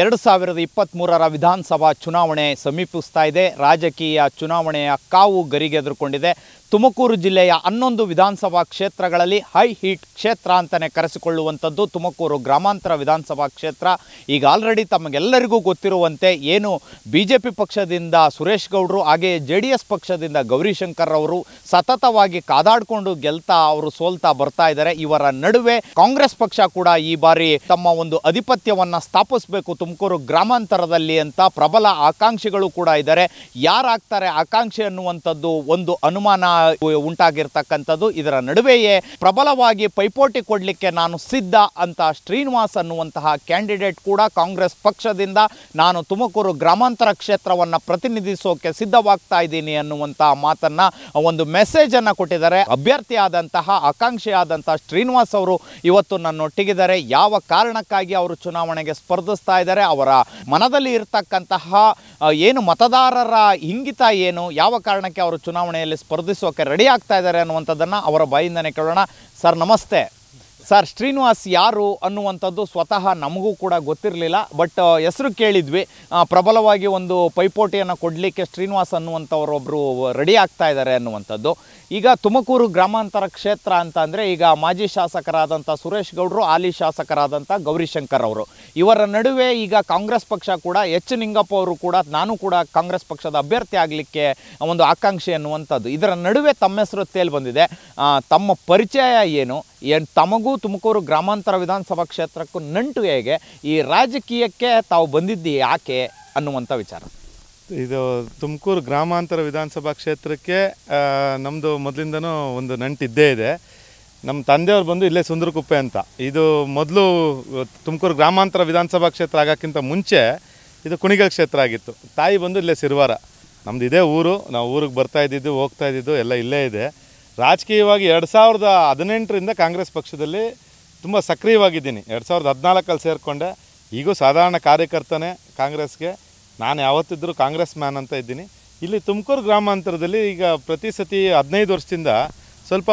ಎರಡು ಸಾವಿರದ ಇಪ್ಪತ್ತ್ಮೂರರ ವಿಧಾನಸಭಾ ಚುನಾವಣೆ ಸಮೀಪಿಸ್ತಾ ಇದೆ ರಾಜಕೀಯ ಚುನಾವಣೆಯ ಕಾವು ಗರಿಗೆದುರುಕೊಂಡಿದೆ ತುಮಕೂರು ಜಿಲ್ಲೆಯ ಹನ್ನೊಂದು ವಿಧಾನಸಭಾ ಕ್ಷೇತ್ರಗಳಲ್ಲಿ ಹೈ ಹೀಟ್ ಕ್ಷೇತ್ರ ಅಂತಲೇ ಕರೆಸಿಕೊಳ್ಳುವಂಥದ್ದು ತುಮಕೂರು ಗ್ರಾಮಾಂತರ ವಿಧಾನಸಭಾ ಕ್ಷೇತ್ರ ಈಗ ಆಲ್ರೆಡಿ ತಮಗೆಲ್ಲರಿಗೂ ಗೊತ್ತಿರುವಂತೆ ಏನು ಬಿ ಜೆ ಪಿ ಪಕ್ಷದಿಂದ ಸುರೇಶ್ ಗೌಡರು ಹಾಗೆಯೇ ಜೆ ಡಿ ಎಸ್ ಪಕ್ಷದಿಂದ ಗೌರಿಶಂಕರ್ ಅವರು ಸತತವಾಗಿ ಕಾದಾಡಿಕೊಂಡು ಗೆಲ್ತಾ ಅವರು ಸೋಲ್ತಾ ಬರ್ತಾ ಇದ್ದಾರೆ ಇವರ ನಡುವೆ ಕಾಂಗ್ರೆಸ್ ಪಕ್ಷ ಕೂಡ ಈ ಬಾರಿ ತಮ್ಮ ಒಂದು ಅಧಿಪತ್ಯವನ್ನು ಸ್ಥಾಪಿಸಬೇಕು ತುಮಕೂರು ಗ್ರಾಮಾಂತರದಲ್ಲಿ ಅಂತ ಪ್ರಬಲ ಆಕಾಂಕ್ಷಿಗಳು ಕೂಡ ಇದ್ದಾರೆ ಯಾರಾಗ್ತಾರೆ ಆಕಾಂಕ್ಷಿ ಅನ್ನುವಂಥದ್ದು ಒಂದು ಅನುಮಾನ ಉಂಟಾಗಿರ್ತಕ್ಕಂಥದ್ದು ಇದರ ನಡುವೆಯೇ ಪ್ರಬಲವಾಗಿ ಪೈಪೋಟಿ ಕೊಡಲಿಕ್ಕೆ ನಾನು ಸಿದ್ಧ ಅಂತ ಶ್ರೀನಿವಾಸ್ ಅನ್ನುವಂತಹ ಕ್ಯಾಂಡಿಡೇಟ್ ಕೂಡ ಕಾಂಗ್ರೆಸ್ ಪಕ್ಷದಿಂದ ನಾನು ತುಮಕೂರು ಗ್ರಾಮಾಂತರ ಕ್ಷೇತ್ರವನ್ನು ಪ್ರತಿನಿಧಿಸೋಕೆ ಸಿದ್ಧವಾಗ್ತಾ ಇದ್ದೀನಿ ಅನ್ನುವಂತಹ ಮಾತನ್ನ ಒಂದು ಮೆಸೇಜ್ ಅನ್ನು ಕೊಟ್ಟಿದ್ದಾರೆ ಅಭ್ಯರ್ಥಿ ಆದಂತಹ ಶ್ರೀನಿವಾಸ್ ಅವರು ಇವತ್ತು ನನ್ನೊಟ್ಟಿಗಿದ್ದಾರೆ ಯಾವ ಕಾರಣಕ್ಕಾಗಿ ಅವರು ಚುನಾವಣೆಗೆ ಸ್ಪರ್ಧಿಸ್ತಾ ಇದ್ದಾರೆ ಅವರ ಮನದಲ್ಲಿ ಇರತಕ್ಕಂತಹ ಏನು ಮತದಾರರ ಇಂಗಿತ ಏನು ಯಾವ ಕಾರಣಕ್ಕೆ ಅವರು ಚುನಾವಣೆಯಲ್ಲಿ ಸ್ಪರ್ಧಿಸೋಕೆ ರೆಡಿ ಆಗ್ತಾ ಇದ್ದಾರೆ ಅನ್ನುವಂಥದ್ದನ್ನು ಅವರ ಬಾಯಿಂದನೇ ಕೇಳೋಣ ಸರ್ ನಮಸ್ತೆ ಸರ್ ಶ್ರೀನಿವಾಸ್ ಯಾರು ಅನ್ನುವಂಥದ್ದು ಸ್ವತಃ ನಮಗೂ ಕೂಡ ಗೊತ್ತಿರಲಿಲ್ಲ ಬಟ್ ಹೆಸರು ಕೇಳಿದ್ವಿ ಪ್ರಬಲವಾಗಿ ಒಂದು ಪೈಪೋಟಿಯನ್ನು ಕೊಡಲಿಕ್ಕೆ ಶ್ರೀನಿವಾಸ್ ಒಬ್ಬರು ರೆಡಿ ಆಗ್ತಾ ಇದ್ದಾರೆ ಅನ್ನುವಂಥದ್ದು ಈಗ ತುಮಕೂರು ಗ್ರಾಮಾಂತರ ಕ್ಷೇತ್ರ ಅಂತ ಅಂದರೆ ಈಗ ಮಾಜಿ ಶಾಸಕರಾದಂಥ ಸುರೇಶ್ ಗೌಡರು ಹಾಲಿ ಶಾಸಕರಾದಂಥ ಗೌರಿಶಂಕರ್ ಅವರು ಇವರ ನಡುವೆ ಈಗ ಕಾಂಗ್ರೆಸ್ ಪಕ್ಷ ಕೂಡ ಎಚ್ ನಿಂಗಪ್ಪ ಅವರು ಕೂಡ ನಾನು ಕೂಡ ಕಾಂಗ್ರೆಸ್ ಪಕ್ಷದ ಅಭ್ಯರ್ಥಿ ಆಗಲಿಕ್ಕೆ ಒಂದು ಆಕಾಂಕ್ಷೆ ಅನ್ನುವಂಥದ್ದು ಇದರ ನಡುವೆ ತಮ್ಮ ಹೆಸರು ತೇಲ್ ಬಂದಿದೆ ತಮ್ಮ ಪರಿಚಯ ಏನು ಏನು ತಮಗೂ ತುಮಕೂರು ಗ್ರಾಮಾಂತರ ವಿಧಾನಸಭಾ ಕ್ಷೇತ್ರಕ್ಕೂ ನಂಟು ಹೇಗೆ ಈ ರಾಜಕೀಯಕ್ಕೆ ತಾವು ಬಂದಿದ್ದಿ ಯಾಕೆ ಅನ್ನುವಂಥ ವಿಚಾರ ಇದು ತುಮಕೂರು ಗ್ರಾಮಾಂತರ ವಿಧಾನಸಭಾ ಕ್ಷೇತ್ರಕ್ಕೆ ನಮ್ಮದು ಮೊದಲಿಂದನೂ ಒಂದು ನಂಟಿದ್ದೇ ಇದೆ ನಮ್ಮ ತಂದೆಯವ್ರು ಬಂದು ಇಲ್ಲೇ ಸುಂದರಕುಪ್ಪೆ ಅಂತ ಇದು ಮೊದಲು ತುಮಕೂರು ಗ್ರಾಮಾಂತರ ವಿಧಾನಸಭಾ ಕ್ಷೇತ್ರ ಆಗೋಕ್ಕಿಂತ ಮುಂಚೆ ಇದು ಕುಣಿಗಲ್ ಕ್ಷೇತ್ರ ಆಗಿತ್ತು ತಾಯಿ ಬಂದು ಇಲ್ಲೇ ಸಿರ್ವಾರ ನಮ್ಮದು ಇದೇ ಊರು ನಾವು ಊರಿಗೆ ಬರ್ತಾ ಇದ್ದಿದ್ದು ಹೋಗ್ತಾ ಇದ್ದಿದ್ದು ಎಲ್ಲ ಇಲ್ಲೇ ಇದೆ ರಾಜಕೀಯವಾಗಿ ಎರಡು ಸಾವಿರದ ಹದಿನೆಂಟರಿಂದ ಕಾಂಗ್ರೆಸ್ ಪಕ್ಷದಲ್ಲಿ ತುಂಬ ಸಕ್ರಿಯವಾಗಿದ್ದೀನಿ ಎರಡು ಸಾವಿರದ ಹದಿನಾಲ್ಕಲ್ಲಿ ಸೇರಿಕೊಂಡೆ ಈಗೂ ಸಾಧಾರಣ ಕಾರ್ಯಕರ್ತನೇ ಕಾಂಗ್ರೆಸ್ಗೆ ನಾನು ಯಾವತ್ತಿದ್ದರೂ ಕಾಂಗ್ರೆಸ್ ಮ್ಯಾನ್ ಅಂತ ಇದ್ದೀನಿ ಇಲ್ಲಿ ತುಮಕೂರು ಗ್ರಾಮಾಂತರದಲ್ಲಿ ಈಗ ಪ್ರತಿ ಸತಿ ಹದಿನೈದು ವರ್ಷದಿಂದ ಸ್ವಲ್ಪ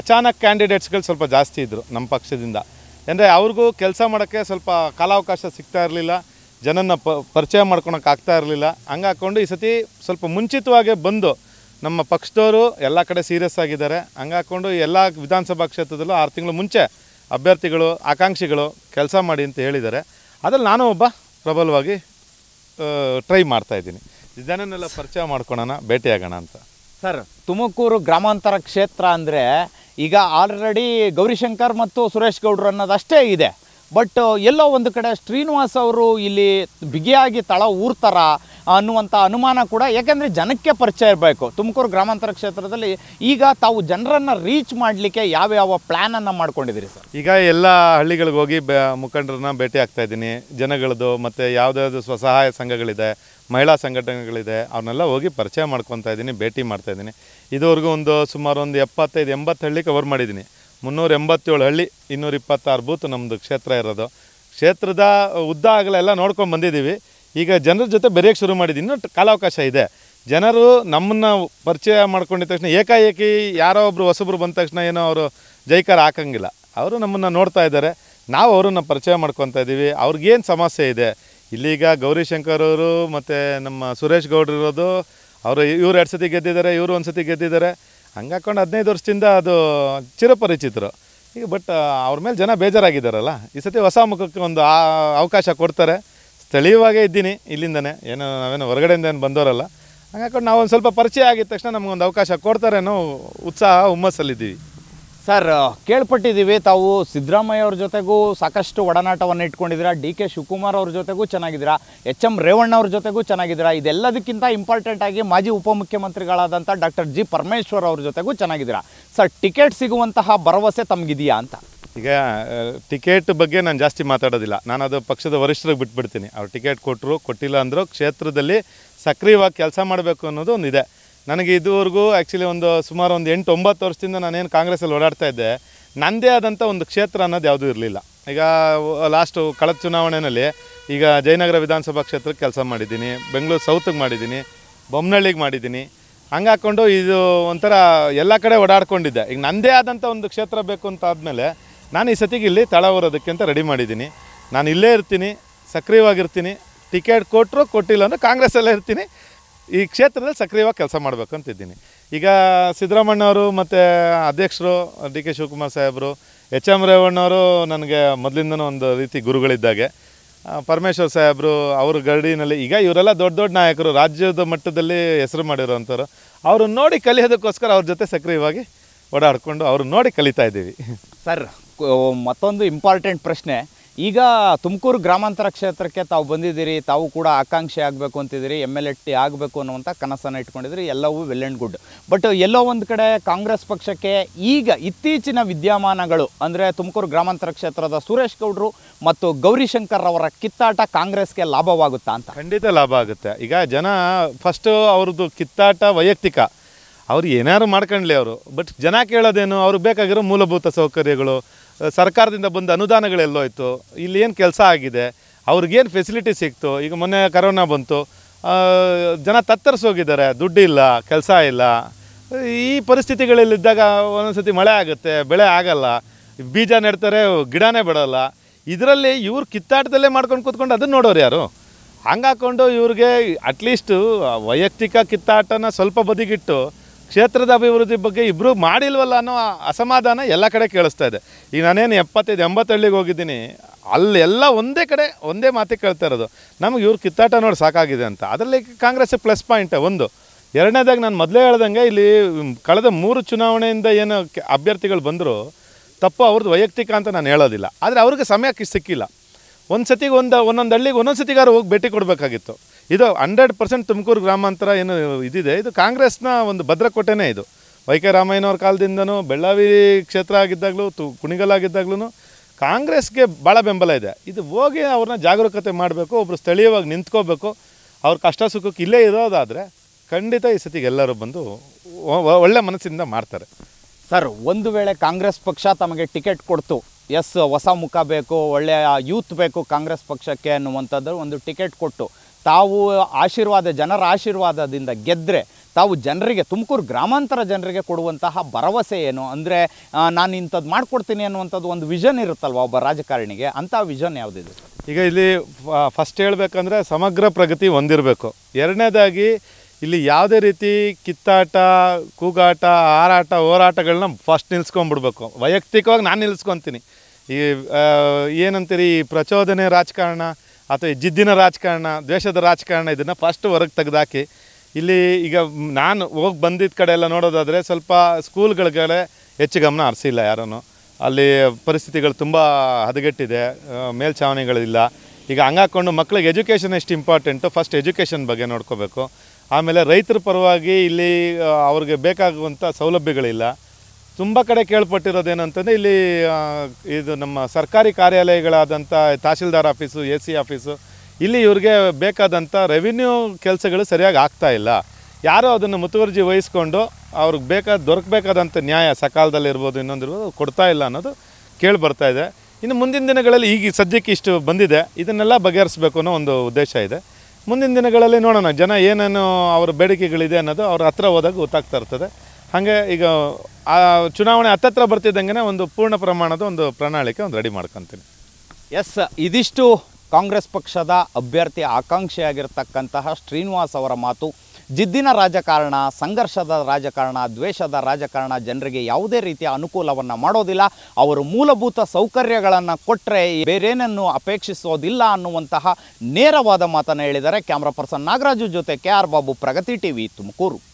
ಅಚಾನಕ್ ಕ್ಯಾಂಡಿಡೇಟ್ಸ್ಗಳು ಸ್ವಲ್ಪ ಜಾಸ್ತಿ ಇದ್ದರು ನಮ್ಮ ಪಕ್ಷದಿಂದ ಅಂದರೆ ಅವ್ರಿಗೂ ಕೆಲಸ ಮಾಡೋಕ್ಕೆ ಸ್ವಲ್ಪ ಕಾಲಾವಕಾಶ ಸಿಗ್ತಾ ಇರಲಿಲ್ಲ ಜನನ ಪರಿಚಯ ಮಾಡ್ಕೊಳಕ್ಕೆ ಆಗ್ತಾ ಇರಲಿಲ್ಲ ಹಂಗಾಕೊಂಡು ಈ ಸತಿ ಸ್ವಲ್ಪ ಮುಂಚಿತವಾಗೇ ಬಂದು ನಮ್ಮ ಪಕ್ಷದವರು ಎಲ್ಲ ಕಡೆ ಸೀರಿಯಸ್ ಆಗಿದ್ದಾರೆ ಹಂಗಾಕೊಂಡು ಎಲ್ಲ ವಿಧಾನಸಭಾ ಕ್ಷೇತ್ರದಲ್ಲೂ ಆರು ತಿಂಗಳು ಮುಂಚೆ ಅಭ್ಯರ್ಥಿಗಳು ಆಕಾಂಕ್ಷಿಗಳು ಕೆಲಸ ಮಾಡಿ ಅಂತ ಹೇಳಿದ್ದಾರೆ ಅದ್ರಲ್ಲಿ ನಾನು ಒಬ್ಬ ಪ್ರಬಲವಾಗಿ ಟ್ರೈ ಮಾಡ್ತಾಯಿದ್ದೀನಿ ಇದನ್ನೆಲ್ಲ ಪರಿಚಯ ಮಾಡ್ಕೊಳೋಣ ಭೇಟಿಯಾಗೋಣ ಅಂತ ಸರ್ ತುಮಕೂರು ಗ್ರಾಮಾಂತರ ಕ್ಷೇತ್ರ ಅಂದರೆ ಈಗ ಆಲ್ರೆಡಿ ಗೌರಿಶಂಕರ್ ಮತ್ತು ಸುರೇಶ್ ಗೌಡರು ಅನ್ನೋದಷ್ಟೇ ಇದೆ ಬಟ್ ಎಲ್ಲೋ ಒಂದು ಕಡೆ ಶ್ರೀನಿವಾಸ್ ಅವರು ಇಲ್ಲಿ ಬಿಗಿಯಾಗಿ ತಳ ಊರ್ತಾರ ಅನ್ನುವಂಥ ಅನುಮಾನ ಕೂಡ ಯಾಕೆಂದರೆ ಜನಕ್ಕೆ ಪರಿಚಯ ಇರಬೇಕು ತುಮಕೂರು ಗ್ರಾಮಾಂತರ ಕ್ಷೇತ್ರದಲ್ಲಿ ಈಗ ತಾವು ಜನರನ್ನು ರೀಚ್ ಮಾಡಲಿಕ್ಕೆ ಯಾವ್ಯಾವ ಪ್ಲ್ಯಾನನ್ನು ಮಾಡ್ಕೊಂಡಿದ್ದೀರಿ ಸರ್ ಈಗ ಎಲ್ಲ ಹಳ್ಳಿಗಳಿಗೆ ಹೋಗಿ ಬೆ ಮುಖಂಡರನ್ನ ಭೇಟಿ ಆಗ್ತಾ ಇದ್ದೀನಿ ಜನಗಳದ್ದು ಮತ್ತು ಯಾವುದಾದ್ರು ಸ್ವಸಹಾಯ ಸಂಘಗಳಿದೆ ಮಹಿಳಾ ಸಂಘಟನೆಗಳಿದೆ ಅವ್ರನ್ನೆಲ್ಲ ಹೋಗಿ ಪರಿಚಯ ಮಾಡ್ಕೊತಾ ಇದ್ದೀನಿ ಭೇಟಿ ಮಾಡ್ತಾ ಇದ್ದೀನಿ ಇದುವರೆಗೂ ಒಂದು ಸುಮಾರು ಒಂದು ಎಪ್ಪತ್ತೈದು ಎಂಬತ್ತು ಹಳ್ಳಿ ಕವರ್ ಮಾಡಿದ್ದೀನಿ ಮುನ್ನೂರ ಎಂಬತ್ತೇಳು ಹಳ್ಳಿ ಇನ್ನೂರ ಇಪ್ಪತ್ತಾರು ಬೂತ್ ನಮ್ಮದು ಕ್ಷೇತ್ರ ಇರೋದು ಕ್ಷೇತ್ರದ ಉದ್ದ ಆಗಲೆಲ್ಲ ನೋಡ್ಕೊಂಡು ಬಂದಿದ್ದೀವಿ ಈಗ ಜನರ ಜೊತೆ ಬೆರೆಯೋಕ್ಕೆ ಶುರು ಮಾಡಿದ್ದು ಇನ್ನೂ ಕಾಲಾವಕಾಶ ಇದೆ ಜನರು ನಮ್ಮನ್ನು ಪರಿಚಯ ಮಾಡ್ಕೊಂಡಿದ್ದ ತಕ್ಷಣ ಏಕಾಏಕಿ ಯಾರೋ ಒಬ್ಬರು ಹೊಸಬ್ರು ಬಂದ ತಕ್ಷಣ ಏನೋ ಅವರು ಜೈಕಾರ ಹಾಕಂಗಿಲ್ಲ ಅವರು ನಮ್ಮನ್ನು ನೋಡ್ತಾ ಇದ್ದಾರೆ ನಾವು ಅವರನ್ನು ಪರಿಚಯ ಮಾಡ್ಕೊತಾ ಇದ್ದೀವಿ ಅವ್ರಿಗೇನು ಸಮಸ್ಯೆ ಇದೆ ಇಲ್ಲಿಗ ಗೌರಿಶಂಕರ್ ಅವರು ಮತ್ತು ನಮ್ಮ ಸುರೇಶ್ ಗೌಡ್ರು ಇರೋದು ಅವರು ಇವ್ರು ಎರಡು ಸತಿ ಗೆದ್ದಿದ್ದಾರೆ ಇವರು ಒಂದು ಸತಿ ಗೆದ್ದಿದ್ದಾರೆ ಹಂಗೆ ಹಾಕೊಂಡು ಹದಿನೈದು ವರ್ಷದಿಂದ ಅದು ಚಿರಪರಿಚಿತರು ಈಗ ಬಟ್ ಅವ್ರ ಮೇಲೆ ಜನ ಬೇಜಾರಾಗಿದ್ದಾರಲ್ಲ ಈ ಸತಿ ಹೊಸ ಮುಖಕ್ಕೆ ಒಂದು ಅವಕಾಶ ಕೊಡ್ತಾರೆ ಸ್ಥಳೀಯವಾಗೇ ಇದ್ದೀನಿ ಇಲ್ಲಿಂದನೇ ಏನೋ ನಾವೇನು ಹೊರಗಡೆಯಿಂದ ಏನು ಬಂದವರಲ್ಲ ಹಂಗಾಕೊಂಡು ನಾವು ಒಂದು ಸ್ವಲ್ಪ ಪರಿಚಯ ಆಗಿದ ತಕ್ಷಣ ನಮಗೊಂದು ಅವಕಾಶ ಕೊಡ್ತಾರೆ ಉತ್ಸಾಹ ಹುಮ್ಮಸ್ಸಲ್ಲಿದ್ದೀವಿ ಸರ್ ಕೇಳ್ಪಟ್ಟಿದ್ದೀವಿ ತಾವು ಸಿದ್ದರಾಮಯ್ಯ ಅವ್ರ ಜೊತೆಗೂ ಸಾಕಷ್ಟು ಒಡನಾಟವನ್ನು ಇಟ್ಕೊಂಡಿದ್ದೀರಾ ಡಿ ಕೆ ಶಿವಕುಮಾರ್ ಅವ್ರ ಜೊತೆಗೂ ಚೆನ್ನಾಗಿದ್ದೀರಾ ಎಚ್ ಎಂ ರೇವಣ್ಣ ಅವ್ರ ಜೊತೆಗೂ ಚೆನ್ನಾಗಿದ್ದೀರಾ ಇದೆಲ್ಲದಕ್ಕಿಂತ ಇಂಪಾರ್ಟೆಂಟ್ ಆಗಿ ಮಾಜಿ ಉಪಮುಖ್ಯಮಂತ್ರಿಗಳಾದಂಥ ಡಾಕ್ಟರ್ ಜಿ ಪರಮೇಶ್ವರ್ ಅವ್ರ ಜೊತೆಗೂ ಚೆನ್ನಾಗಿದ್ದೀರಾ ಸರ್ ಟಿಕೆಟ್ ಸಿಗುವಂತಹ ಭರವಸೆ ತಮಗಿದೆಯಾ ಅಂತ ಈಗ ಟಿಕೆಟ್ ಬಗ್ಗೆ ನಾನು ಜಾಸ್ತಿ ಮಾತಾಡೋದಿಲ್ಲ ನಾನು ಅದು ಪಕ್ಷದ ವರಿಷ್ಠರಿಗೆ ಬಿಟ್ಬಿಡ್ತೀನಿ ಅವ್ರು ಟಿಕೆಟ್ ಕೊಟ್ಟರು ಕೊಟ್ಟಿಲ್ಲ ಅಂದರೂ ಕ್ಷೇತ್ರದಲ್ಲಿ ಸಕ್ರಿಯವಾಗಿ ಕೆಲಸ ಮಾಡಬೇಕು ಅನ್ನೋದು ಒಂದು ಇದೆ ನನಗೆ ಇದುವರೆಗೂ ಆ್ಯಕ್ಚುಲಿ ಒಂದು ಸುಮಾರು ಒಂದು ಎಂಟು ಒಂಬತ್ತು ವರ್ಷದಿಂದ ನಾನೇನು ಕಾಂಗ್ರೆಸ್ಸಲ್ಲಿ ಓಡಾಡ್ತಾ ಇದ್ದೆ ನನ್ನದೇ ಆದಂಥ ಒಂದು ಕ್ಷೇತ್ರ ಅನ್ನೋದು ಯಾವುದೂ ಇರಲಿಲ್ಲ ಈಗ ಲಾಸ್ಟು ಕಳೆದ ಚುನಾವಣೆಯಲ್ಲಿ ಈಗ ಜಯನಗರ ವಿಧಾನಸಭಾ ಕ್ಷೇತ್ರಕ್ಕೆ ಕೆಲಸ ಮಾಡಿದ್ದೀನಿ ಬೆಂಗಳೂರು ಸೌತ್ಗೆ ಮಾಡಿದ್ದೀನಿ ಬೊಮ್ಮನಹಳ್ಳಿಗೆ ಮಾಡಿದ್ದೀನಿ ಹಂಗೆ ಹಾಕ್ಕೊಂಡು ಇದು ಒಂಥರ ಎಲ್ಲ ಕಡೆ ಓಡಾಡ್ಕೊಂಡಿದ್ದೆ ಈಗ ನನ್ನದೇ ಆದಂಥ ಒಂದು ಕ್ಷೇತ್ರ ಬೇಕು ಅಂತ ಆದಮೇಲೆ ನಾನು ಈ ಸತಿಗೆ ಇಲ್ಲಿ ತಳ ಅಂತ ರೆಡಿ ಮಾಡಿದ್ದೀನಿ ನಾನು ಇಲ್ಲೇ ಇರ್ತೀನಿ ಸಕ್ರಿಯವಾಗಿರ್ತೀನಿ ಟಿಕೆಟ್ ಕೊಟ್ಟರು ಕೊಟ್ಟಿಲ್ಲ ಅಂದರೆ ಕಾಂಗ್ರೆಸ್ಸಲ್ಲೇ ಇರ್ತೀನಿ ಈ ಕ್ಷೇತ್ರದಲ್ಲಿ ಸಕ್ರಿಯವಾಗಿ ಕೆಲಸ ಮಾಡಬೇಕು ಅಂತಿದ್ದೀನಿ ಈಗ ಅವರು ಮತ್ತು ಅಧ್ಯಕ್ಷರು ಡಿ ಕೆ ಶಿವಕುಮಾರ್ ಸಾಹೇಬರು ಎಚ್ ಎಮ್ ರೇವಣ್ಣವರು ನನಗೆ ಮೊದಲಿಂದನೂ ಒಂದು ರೀತಿ ಗುರುಗಳಿದ್ದಾಗೆ ಪರಮೇಶ್ವರ್ ಸಾಹೇಬರು ಅವ್ರ ಗಡಿನಲ್ಲಿ ಈಗ ಇವರೆಲ್ಲ ದೊಡ್ಡ ದೊಡ್ಡ ನಾಯಕರು ರಾಜ್ಯದ ಮಟ್ಟದಲ್ಲಿ ಹೆಸರು ಮಾಡಿರೋವಂಥವ್ರು ಅವರು ನೋಡಿ ಕಲಿಯೋದಕ್ಕೋಸ್ಕರ ಅವ್ರ ಜೊತೆ ಸಕ್ರಿಯವಾಗಿ ಓಡಾಡಿಕೊಂಡು ಅವ್ರನ್ನ ನೋಡಿ ಕಲಿತಾ ಇದ್ದೀವಿ ಸರ್ ಮತ್ತೊಂದು ಇಂಪಾರ್ಟೆಂಟ್ ಪ್ರಶ್ನೆ ಈಗ ತುಮಕೂರು ಗ್ರಾಮಾಂತರ ಕ್ಷೇತ್ರಕ್ಕೆ ತಾವು ಬಂದಿದ್ದೀರಿ ತಾವು ಕೂಡ ಆಕಾಂಕ್ಷೆ ಆಗಬೇಕು ಅಂತಿದ್ದೀರಿ ಎಮ್ ಎಲ್ ಎ ಟಿ ಆಗಬೇಕು ಅನ್ನುವಂಥ ಕನಸನ್ನು ಇಟ್ಕೊಂಡಿದ್ದೀರಿ ಎಲ್ಲವೂ ವೆಲ್ ಆ್ಯಂಡ್ ಗುಡ್ ಬಟ್ ಎಲ್ಲೋ ಒಂದು ಕಡೆ ಕಾಂಗ್ರೆಸ್ ಪಕ್ಷಕ್ಕೆ ಈಗ ಇತ್ತೀಚಿನ ವಿದ್ಯಮಾನಗಳು ಅಂದರೆ ತುಮಕೂರು ಗ್ರಾಮಾಂತರ ಕ್ಷೇತ್ರದ ಸುರೇಶ್ ಗೌಡರು ಮತ್ತು ಗೌರಿಶಂಕರ್ ಅವರ ಕಿತ್ತಾಟ ಕಾಂಗ್ರೆಸ್ಗೆ ಲಾಭವಾಗುತ್ತಾ ಅಂತ ಖಂಡಿತ ಲಾಭ ಆಗುತ್ತೆ ಈಗ ಜನ ಫಸ್ಟು ಅವ್ರದ್ದು ಕಿತ್ತಾಟ ವೈಯಕ್ತಿಕ ಅವ್ರು ಏನಾದ್ರು ಮಾಡ್ಕೊಂಡ್ಲಿ ಅವರು ಬಟ್ ಜನ ಕೇಳೋದೇನು ಅವ್ರಿಗೆ ಬೇಕಾಗಿರೋ ಮೂಲಭೂತ ಸೌಕರ್ಯಗಳು ಸರ್ಕಾರದಿಂದ ಬಂದ ಅನುದಾನಗಳೆಲ್ಲೋಯ್ತು ಇಲ್ಲಿ ಏನು ಕೆಲಸ ಆಗಿದೆ ಅವ್ರಿಗೇನು ಫೆಸಿಲಿಟಿ ಸಿಕ್ತು ಈಗ ಮೊನ್ನೆ ಕರೋನಾ ಬಂತು ಜನ ತತ್ತರಿಸೋಗಿದ್ದಾರೆ ದುಡ್ಡಿಲ್ಲ ಕೆಲಸ ಇಲ್ಲ ಈ ಪರಿಸ್ಥಿತಿಗಳಲ್ಲಿದ್ದಾಗ ಒಂದೊಂದ್ಸತಿ ಮಳೆ ಆಗುತ್ತೆ ಬೆಳೆ ಆಗಲ್ಲ ಬೀಜ ನೆಡ್ತಾರೆ ಗಿಡನೇ ಬಿಡೋಲ್ಲ ಇದರಲ್ಲಿ ಇವ್ರು ಕಿತ್ತಾಟದಲ್ಲೇ ಮಾಡ್ಕೊಂಡು ಕೂತ್ಕೊಂಡು ಅದನ್ನು ನೋಡೋರು ಯಾರು ಹಂಗಾಕೊಂಡು ಇವ್ರಿಗೆ ಅಟ್ಲೀಸ್ಟು ವೈಯಕ್ತಿಕ ಕಿತ್ತಾಟನ ಸ್ವಲ್ಪ ಬದಿಗಿಟ್ಟು ಕ್ಷೇತ್ರದ ಅಭಿವೃದ್ಧಿ ಬಗ್ಗೆ ಇಬ್ಬರು ಮಾಡಿಲ್ವಲ್ಲ ಅನ್ನೋ ಅಸಮಾಧಾನ ಎಲ್ಲ ಕಡೆ ಕೇಳಿಸ್ತಾ ಇದೆ ಈಗ ನಾನೇನು ಎಪ್ಪತ್ತೈದು ಎಂಬತ್ತಳ್ಳಿಗೆ ಹೋಗಿದ್ದೀನಿ ಅಲ್ಲೆಲ್ಲ ಒಂದೇ ಕಡೆ ಒಂದೇ ಮಾತಿಗೆ ಕೇಳ್ತಾ ಇರೋದು ನಮಗೆ ಇವ್ರು ಕಿತ್ತಾಟ ನೋಡಿ ಸಾಕಾಗಿದೆ ಅಂತ ಅದರಲ್ಲಿ ಕಾಂಗ್ರೆಸ್ ಪ್ಲಸ್ ಪಾಯಿಂಟ್ ಒಂದು ಎರಡನೇದಾಗಿ ನಾನು ಮೊದಲೇ ಹೇಳ್ದಂಗೆ ಇಲ್ಲಿ ಕಳೆದ ಮೂರು ಚುನಾವಣೆಯಿಂದ ಏನು ಅಭ್ಯರ್ಥಿಗಳು ಬಂದರೂ ತಪ್ಪು ಅವ್ರದ್ದು ವೈಯಕ್ತಿಕ ಅಂತ ನಾನು ಹೇಳೋದಿಲ್ಲ ಆದರೆ ಅವ್ರಿಗೆ ಸಮಯಕ್ಕೆ ಸಿಕ್ಕಿಲ್ಲ ಒಂದು ಸತಿಗೆ ಒಂದು ಒಂದೊಂದು ಹಳ್ಳಿಗೆ ಒಂದೊಂದು ಸತಿಗಾರು ಹೋಗಿ ಭೇಟಿ ಕೊಡಬೇಕಾಗಿತ್ತು ಇದು ಹಂಡ್ರೆಡ್ ಪರ್ಸೆಂಟ್ ತುಮಕೂರು ಗ್ರಾಮಾಂತರ ಏನು ಇದಿದೆ ಇದು ಕಾಂಗ್ರೆಸ್ನ ಒಂದು ಭದ್ರಕೋಟೆನೇ ಇದು ವೈ ಕೆ ರಾಮಯ್ಯನವ್ರ ಕಾಲದಿಂದನೂ ಬೆಳ್ಳಾವಿ ಕ್ಷೇತ್ರ ಆಗಿದ್ದಾಗಲೂ ತು ಕುಣಿಗಲಾಗಿದ್ದಾಗ್ಲೂ ಕಾಂಗ್ರೆಸ್ಗೆ ಭಾಳ ಬೆಂಬಲ ಇದೆ ಇದು ಹೋಗಿ ಅವ್ರನ್ನ ಜಾಗರೂಕತೆ ಮಾಡಬೇಕು ಒಬ್ಬರು ಸ್ಥಳೀಯವಾಗಿ ನಿಂತ್ಕೋಬೇಕು ಅವ್ರ ಕಷ್ಟ ಸುಖಕ್ಕೆ ಇಲ್ಲೇ ಇರೋದಾದರೆ ಖಂಡಿತ ಈ ಸತಿಗೆ ಎಲ್ಲರೂ ಬಂದು ಒಳ್ಳೆ ಮನಸ್ಸಿಂದ ಮಾಡ್ತಾರೆ ಸರ್ ಒಂದು ವೇಳೆ ಕಾಂಗ್ರೆಸ್ ಪಕ್ಷ ತಮಗೆ ಟಿಕೆಟ್ ಕೊಡ್ತು ಎಸ್ ಹೊಸ ಮುಖ ಬೇಕು ಒಳ್ಳೆಯ ಯೂತ್ ಬೇಕು ಕಾಂಗ್ರೆಸ್ ಪಕ್ಷಕ್ಕೆ ಅನ್ನುವಂಥದ್ದು ಒಂದು ಟಿಕೆಟ್ ಕೊಟ್ಟು ತಾವು ಆಶೀರ್ವಾದ ಜನರ ಆಶೀರ್ವಾದದಿಂದ ಗೆದ್ದರೆ ತಾವು ಜನರಿಗೆ ತುಮಕೂರು ಗ್ರಾಮಾಂತರ ಜನರಿಗೆ ಕೊಡುವಂತಹ ಭರವಸೆ ಏನು ಅಂದರೆ ನಾನು ಇಂಥದ್ದು ಮಾಡಿಕೊಡ್ತೀನಿ ಅನ್ನುವಂಥದ್ದು ಒಂದು ವಿಷನ್ ಇರುತ್ತಲ್ವ ಒಬ್ಬ ರಾಜಕಾರಣಿಗೆ ಅಂಥ ವಿಷನ್ ಯಾವುದಿದೆ ಈಗ ಇಲ್ಲಿ ಫಸ್ಟ್ ಹೇಳಬೇಕಂದ್ರೆ ಸಮಗ್ರ ಪ್ರಗತಿ ಹೊಂದಿರಬೇಕು ಎರಡನೇದಾಗಿ ಇಲ್ಲಿ ಯಾವುದೇ ರೀತಿ ಕಿತ್ತಾಟ ಕೂಗಾಟ ಹಾರಾಟ ಹೋರಾಟಗಳನ್ನ ಫಸ್ಟ್ ನಿಲ್ಲಿಸ್ಕೊಂಬಿಡ್ಬೇಕು ವೈಯಕ್ತಿಕವಾಗಿ ನಾನು ನಿಲ್ಸ್ಕೊತೀನಿ ಈ ಏನಂತೀರಿ ಈ ಪ್ರಚೋದನೆ ರಾಜಕಾರಣ ಅಥವಾ ಜಿದ್ದಿನ ರಾಜಕಾರಣ ದ್ವೇಷದ ರಾಜಕಾರಣ ಇದನ್ನು ಫಸ್ಟ್ ಹೊರಗೆ ತೆಗೆದಾಕಿ ಇಲ್ಲಿ ಈಗ ನಾನು ಹೋಗಿ ಬಂದಿದ್ದ ಕಡೆ ಎಲ್ಲ ನೋಡೋದಾದರೆ ಸ್ವಲ್ಪ ಸ್ಕೂಲ್ಗಳಿಗೆ ಹೆಚ್ಚು ಗಮನ ಹರಿಸಿಲ್ಲ ಯಾರೂ ಅಲ್ಲಿ ಪರಿಸ್ಥಿತಿಗಳು ತುಂಬ ಹದಗೆಟ್ಟಿದೆ ಮೇಲ್ಛಾವಣಿಗಳಿಲ್ಲ ಈಗ ಹಂಗಾಕೊಂಡು ಮಕ್ಕಳಿಗೆ ಎಜುಕೇಷನ್ ಎಷ್ಟು ಇಂಪಾರ್ಟೆಂಟು ಫಸ್ಟ್ ಎಜುಕೇಷನ್ ಬಗ್ಗೆ ನೋಡ್ಕೋಬೇಕು ಆಮೇಲೆ ರೈತರ ಪರವಾಗಿ ಇಲ್ಲಿ ಅವ್ರಿಗೆ ಬೇಕಾಗುವಂಥ ಸೌಲಭ್ಯಗಳಿಲ್ಲ ತುಂಬ ಕಡೆ ಕೇಳ್ಪಟ್ಟಿರೋದೇನಂತಂದರೆ ಇಲ್ಲಿ ಇದು ನಮ್ಮ ಸರ್ಕಾರಿ ಕಾರ್ಯಾಲಯಗಳಾದಂಥ tahsildar office A C office ಇಲ್ಲಿ ಇವ್ರಿಗೆ ಬೇಕಾದಂಥ ರೆವಿನ್ಯೂ ಕೆಲಸಗಳು ಸರಿಯಾಗಿ ಆಗ್ತಾ ಇಲ್ಲ ಯಾರೋ ಅದನ್ನು ಮುತುವರ್ಜಿ ವಹಿಸ್ಕೊಂಡು ಅವ್ರಿಗೆ ಬೇಕಾದ ದೊರಕಬೇಕಾದಂಥ ನ್ಯಾಯ ಸಕಾಲದಲ್ಲಿ ಇರ್ಬೋದು ಇನ್ನೊಂದಿರ್ಬೋದು ಕೊಡ್ತಾ ಇಲ್ಲ ಅನ್ನೋದು ಕೇಳಿ ಬರ್ತಾ ಇದೆ ಇನ್ನು ಮುಂದಿನ ದಿನಗಳಲ್ಲಿ ಈಗ ಸದ್ಯಕ್ಕೆ ಇಷ್ಟು ಬಂದಿದೆ ಇದನ್ನೆಲ್ಲ ಬಗೆಹರಿಸಬೇಕು ಅನ್ನೋ ಒಂದು ಉದ್ದೇಶ ಇದೆ ಮುಂದಿನ ದಿನಗಳಲ್ಲಿ ನೋಡೋಣ ಜನ ಏನೇನು ಅವ್ರ ಬೇಡಿಕೆಗಳಿದೆ ಅನ್ನೋದು ಅವ್ರ ಹತ್ರ ಹೋದಾಗ ಗೊತ್ತಾಗ್ತಾ ಇರ್ತದೆ ಹಾಗೆ ಈಗ ಆ ಚುನಾವಣೆ ಹತ್ತತ್ರ ಬರ್ತಿದ್ದಂಗೆ ಒಂದು ಪೂರ್ಣ ಪ್ರಮಾಣದ ಒಂದು ಪ್ರಣಾಳಿಕೆ ಒಂದು ರೆಡಿ ಮಾಡ್ಕೊತೀನಿ ಎಸ್ ಇದಿಷ್ಟು ಕಾಂಗ್ರೆಸ್ ಪಕ್ಷದ ಅಭ್ಯರ್ಥಿ ಆಕಾಂಕ್ಷಿಯಾಗಿರ್ತಕ್ಕಂತಹ ಶ್ರೀನಿವಾಸ್ ಅವರ ಮಾತು ಜಿದ್ದಿನ ರಾಜಕಾರಣ ಸಂಘರ್ಷದ ರಾಜಕಾರಣ ದ್ವೇಷದ ರಾಜಕಾರಣ ಜನರಿಗೆ ಯಾವುದೇ ರೀತಿಯ ಅನುಕೂಲವನ್ನು ಮಾಡೋದಿಲ್ಲ ಅವರು ಮೂಲಭೂತ ಸೌಕರ್ಯಗಳನ್ನು ಕೊಟ್ಟರೆ ಬೇರೇನನ್ನು ಅಪೇಕ್ಷಿಸೋದಿಲ್ಲ ಅನ್ನುವಂತಹ ನೇರವಾದ ಮಾತನ್ನು ಹೇಳಿದರೆ ಕ್ಯಾಮ್ರಾ ಪರ್ಸನ್ ನಾಗರಾಜು ಜೊತೆ K R Babu Pragati TV Tumakuru